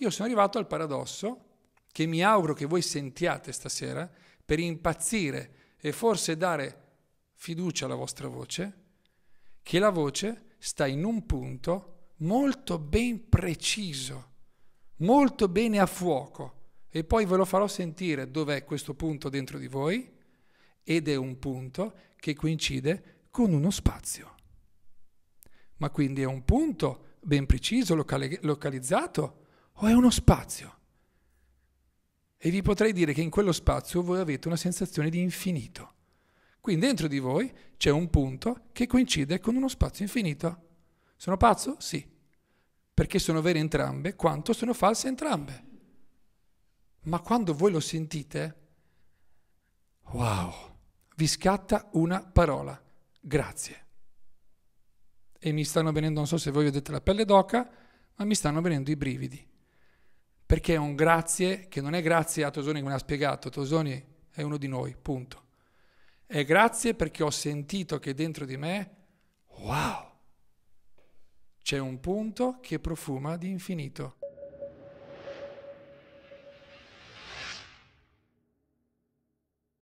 io sono arrivato al paradosso che mi auguro che voi sentiate stasera per impazzire e forse dare fiducia alla vostra voce, che la voce sta in un punto molto ben preciso, molto bene a fuoco e poi ve lo farò sentire dov'è questo punto dentro di voi ed è un punto che coincide con uno spazio. Ma quindi è un punto ben preciso, locale, localizzato, o oh, è uno spazio. E vi potrei dire che in quello spazio voi avete una sensazione di infinito. Quindi dentro di voi c'è un punto che coincide con uno spazio infinito. Sono pazzo? Sì. Perché sono vere entrambe quanto sono false entrambe. Ma quando voi lo sentite, wow, vi scatta una parola. Grazie. E mi stanno venendo, non so se voi vedete la pelle d'oca, ma mi stanno venendo i brividi perché è un grazie che non è grazie a Tosoni come ha spiegato, Tosoni è uno di noi, punto. È grazie perché ho sentito che dentro di me, wow, c'è un punto che profuma di infinito.